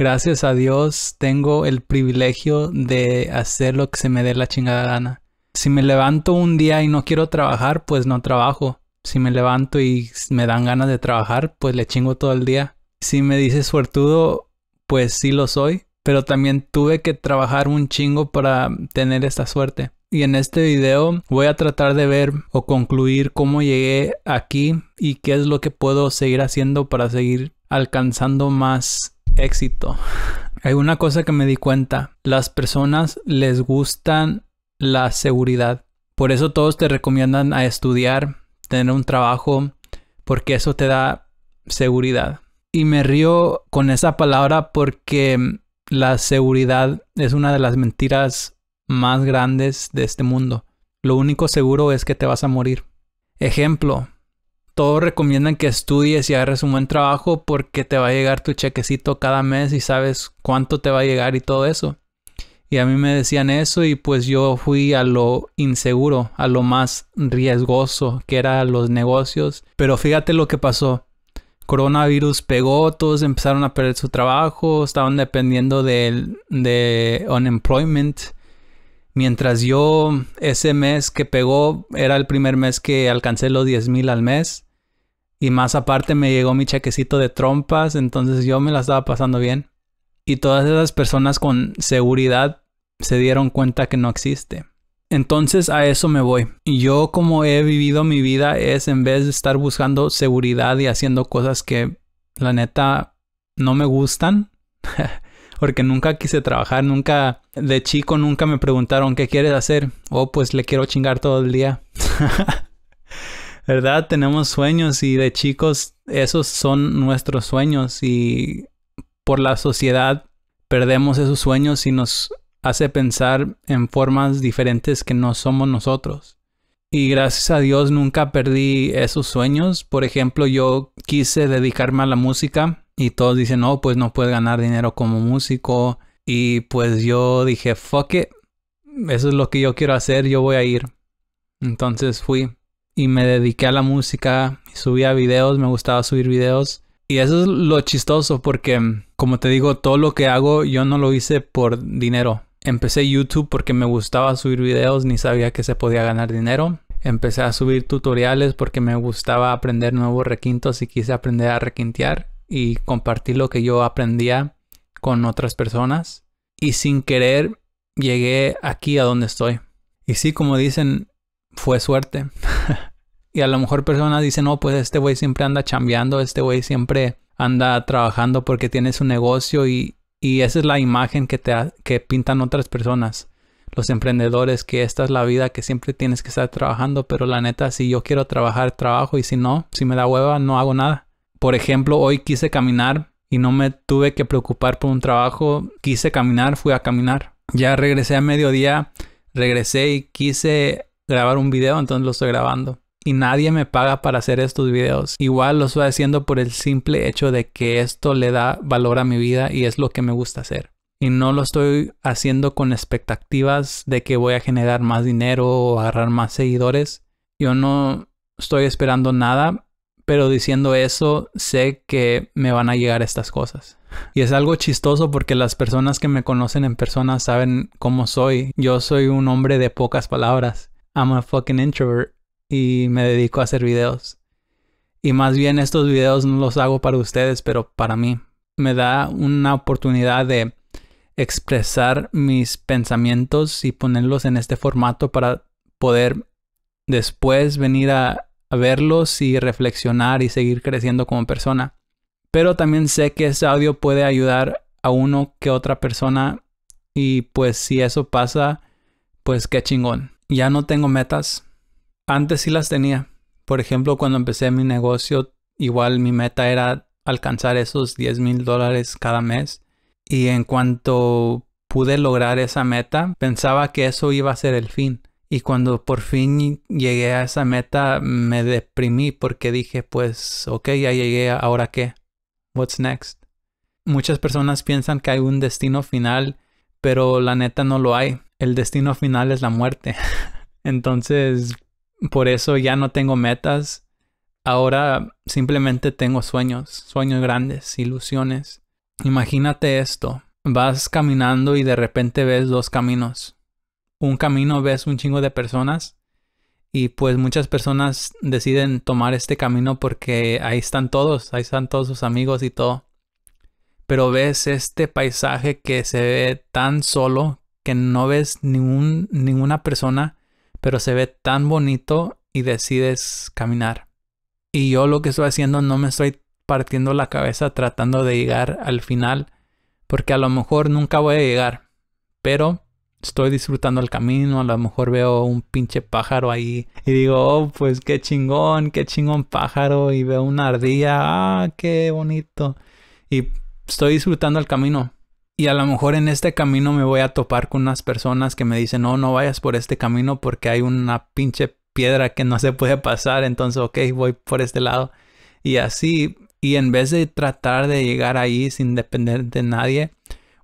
gracias a Dios tengo el privilegio de hacer lo que se me dé la chingada gana. Si me levanto un día y no quiero trabajar, pues no trabajo. Si me levanto y me dan ganas de trabajar, pues le chingo todo el día. Si me dices suertudo, pues sí lo soy, pero también tuve que trabajar un chingo para tener esta suerte. Y en este video voy a tratar de ver o concluir cómo llegué aquí y qué es lo que puedo seguir haciendo para seguir alcanzando más éxito. Hay una cosa que me di cuenta, las personas les gustan la seguridad. Por eso todos te recomiendan a estudiar, tener un trabajo, porque eso te da seguridad. Y me río con esa palabra porque la seguridad es una de las mentiras más grandes de este mundo. Lo único seguro es que te vas a morir. Ejemplo, todos recomiendan que estudies y agarres un buen trabajo porque te va a llegar tu chequecito cada mes y sabes cuánto te va a llegar y todo eso. Y a mí me decían eso y pues yo fui a lo inseguro, a lo más riesgoso que eran los negocios. Pero fíjate lo que pasó. Coronavirus pegó, todos empezaron a perder su trabajo, estaban dependiendo del de unemployment mientras yo ese mes que pegó era el primer mes que alcancé los 10 mil al mes y más aparte me llegó mi chequecito de trompas, entonces yo me la estaba pasando bien. Y todas esas personas con seguridad se dieron cuenta que no existe. Entonces a eso me voy. Y yo como he vivido mi vida es en vez de estar buscando seguridad y haciendo cosas que la neta no me gustan, porque nunca quise trabajar, nunca, de chico nunca me preguntaron qué quieres hacer. o oh, pues le quiero chingar todo el día. ¿Verdad? Tenemos sueños y de chicos esos son nuestros sueños y por la sociedad perdemos esos sueños y nos hace pensar en formas diferentes que no somos nosotros. Y gracias a Dios nunca perdí esos sueños. Por ejemplo, yo quise dedicarme a la música y todos dicen, no, pues no puedes ganar dinero como músico. Y pues yo dije, fuck it. Eso es lo que yo quiero hacer, yo voy a ir. Entonces fui y me dediqué a la música, subía videos, me gustaba subir videos. Y eso es lo chistoso porque, como te digo, todo lo que hago yo no lo hice por dinero. Empecé YouTube porque me gustaba subir videos, ni sabía que se podía ganar dinero. Empecé a subir tutoriales porque me gustaba aprender nuevos requintos y quise aprender a requintear y compartir lo que yo aprendía con otras personas. Y sin querer llegué aquí a donde estoy. Y sí, como dicen, fue suerte. y a lo mejor personas dicen, no, pues este güey siempre anda chambeando, este güey siempre anda trabajando porque tiene su negocio y, esa es la imagen que, te que pintan otras personas. Los emprendedores, que esta es la vida que siempre tienes que estar trabajando, pero la neta, si yo quiero trabajar, trabajo y si no, si me da hueva, no hago nada. Por ejemplo, hoy quise caminar y no me tuve que preocupar por un trabajo. Quise caminar, fui a caminar. Ya regresé a mediodía, regresé y quise grabar un video, entonces lo estoy grabando. Y nadie me paga para hacer estos videos. Igual lo estoy haciendo por el simple hecho de que esto le da valor a mi vida y es lo que me gusta hacer. Y no lo estoy haciendo con expectativas de que voy a generar más dinero o agarrar más seguidores. Yo no estoy esperando nada pero diciendo eso sé que me van a llegar estas cosas. Y es algo chistoso porque las personas que me conocen en persona saben cómo soy. Yo soy un hombre de pocas palabras. I'm a fucking introvert y me dedico a hacer videos. Y más bien estos videos no los hago para ustedes, pero para mí. Me da una oportunidad de expresar mis pensamientos y ponerlos en este formato para poder después venir a verlos y reflexionar y seguir creciendo como persona. Pero también sé que ese audio puede ayudar a uno que otra persona y pues si eso pasa, pues qué chingón. Ya no tengo metas. Antes sí las tenía. Por ejemplo, cuando empecé mi negocio, igual mi meta era alcanzar esos 10 mil dólares cada mes. Y en cuanto pude lograr esa meta, pensaba que eso iba a ser el fin. Y cuando por fin llegué a esa meta, me deprimí porque dije, pues, ok, ya llegué, ahora qué? What's next? Muchas personas piensan que hay un destino final, pero la neta no lo hay. El destino final es la muerte. Entonces, por eso ya no tengo metas. Ahora simplemente tengo sueños, sueños grandes, ilusiones. Imagínate esto. Vas caminando y de repente ves dos caminos un camino ves un chingo de personas y pues muchas personas deciden tomar este camino porque ahí están todos, ahí están todos sus amigos y todo. Pero ves este paisaje que se ve tan solo, que no ves ningún, ninguna persona, pero se ve tan bonito y decides caminar. Y yo lo que estoy haciendo no me estoy partiendo la cabeza tratando de llegar al final, porque a lo mejor nunca voy a llegar, pero estoy disfrutando el camino, a lo mejor veo un pinche pájaro ahí y digo, oh, pues qué chingón, qué chingón pájaro y veo una ardilla, ah, qué bonito. Y estoy disfrutando el camino. Y a lo mejor en este camino me voy a topar con unas personas que me dicen, no, no vayas por este camino porque hay una pinche piedra que no se puede pasar, entonces, ok, voy por este lado. Y así, y en vez de tratar de llegar ahí sin depender de nadie,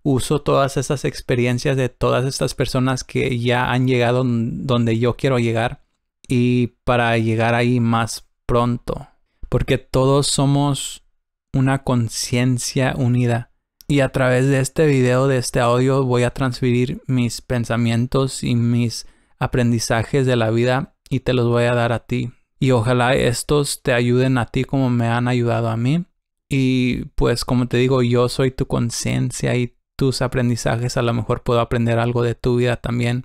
uso todas esas experiencias de todas estas personas que ya han llegado donde yo quiero llegar y para llegar ahí más pronto. Porque todos somos una conciencia unida. Y a través de este video, de este audio, voy a transferir mis pensamientos y mis aprendizajes de la vida y te los voy a dar a ti. Y ojalá estos te ayuden a ti como me han ayudado a mí. Y pues como te digo, yo soy tu conciencia y tus aprendizajes, a lo mejor puedo aprender algo de tu vida también.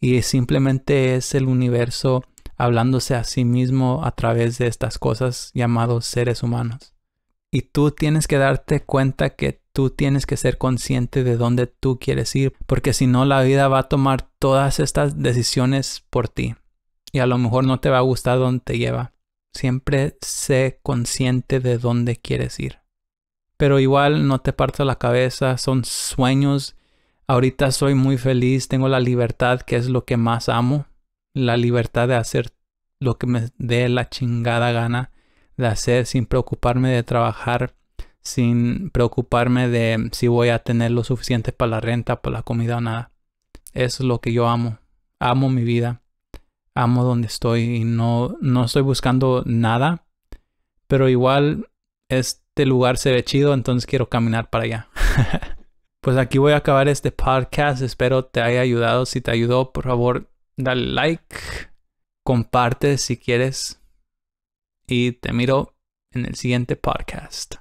Y simplemente es el universo hablándose a sí mismo a través de estas cosas llamados seres humanos. Y tú tienes que darte cuenta que tú tienes que ser consciente de dónde tú quieres ir, porque si no la vida va a tomar todas estas decisiones por ti. Y a lo mejor no te va a gustar dónde te lleva. Siempre sé consciente de dónde quieres ir. Pero igual no te parto la cabeza, son sueños. Ahorita soy muy feliz, tengo la libertad, que es lo que más amo. La libertad de hacer lo que me dé la chingada gana de hacer sin preocuparme de trabajar, sin preocuparme de si voy a tener lo suficiente para la renta, para la comida o nada. Eso es lo que yo amo. Amo mi vida. Amo donde estoy y no, no estoy buscando nada. Pero igual es este lugar se ve chido, entonces quiero caminar para allá. pues aquí voy a acabar este podcast, espero te haya ayudado. Si te ayudó, por favor, dale like, comparte si quieres y te miro en el siguiente podcast.